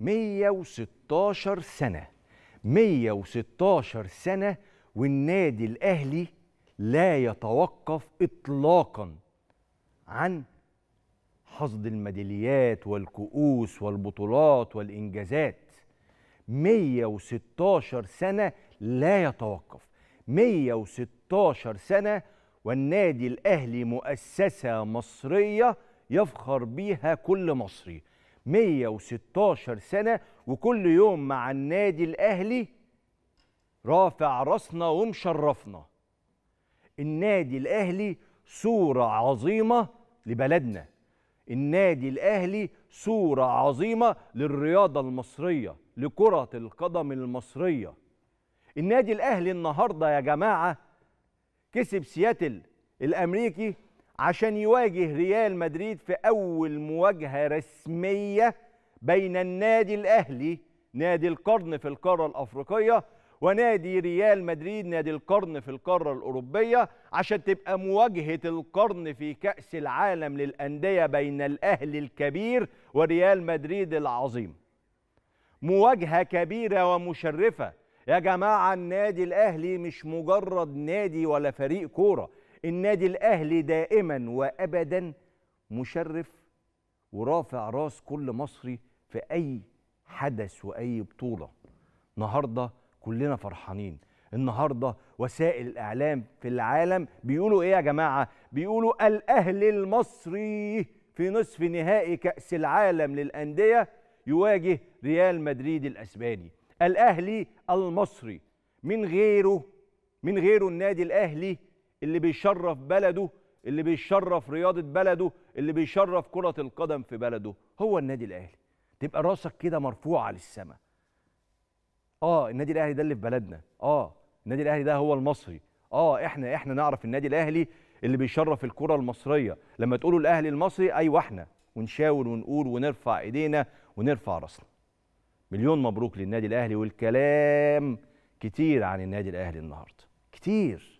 116 سنة 116 سنة والنادي الأهلي لا يتوقف إطلاقا عن حصد الميداليات والكؤوس والبطولات والإنجازات 116 سنة لا يتوقف 116 سنة والنادي الأهلي مؤسسة مصرية يفخر بيها كل مصري 116 سنة وكل يوم مع النادي الأهلي رافع راسنا ومشرفنا النادي الأهلي صورة عظيمة لبلدنا النادي الأهلي صورة عظيمة للرياضة المصرية لكرة القدم المصرية النادي الأهلي النهاردة يا جماعة كسب سياتل الأمريكي عشان يواجه ريال مدريد في أول مواجهة رسمية بين النادي الأهلي نادي القرن في القارة الأفريقية ونادي ريال مدريد نادي القرن في القارة الأوروبية عشان تبقى مواجهة القرن في كأس العالم للأندية بين الأهلي الكبير وريال مدريد العظيم مواجهة كبيرة ومشرفة يا جماعة النادي الأهلي مش مجرد نادي ولا فريق كورة النادي الاهلي دائما وابدا مشرف ورافع راس كل مصري في اي حدث واي بطوله النهارده كلنا فرحانين النهارده وسائل الاعلام في العالم بيقولوا ايه يا جماعه بيقولوا الاهلي المصري في نصف نهائي كاس العالم للانديه يواجه ريال مدريد الاسباني الاهلي المصري من غيره من غيره النادي الاهلي اللي بيشرف بلده اللي بيشرف رياضه بلده اللي بيشرف كره القدم في بلده هو النادي الاهلي تبقى راسك كده مرفوعه للسماء اه النادي الاهلي ده اللي في بلدنا اه النادي الاهلي ده هو المصري اه احنا احنا نعرف النادي الاهلي اللي بيشرف الكره المصريه لما تقولوا الاهلي المصري ايوه احنا ونشاور ونقول ونرفع ايدينا ونرفع راسنا مليون مبروك للنادي الاهلي والكلام كتير عن النادي الاهلي النهارده كتير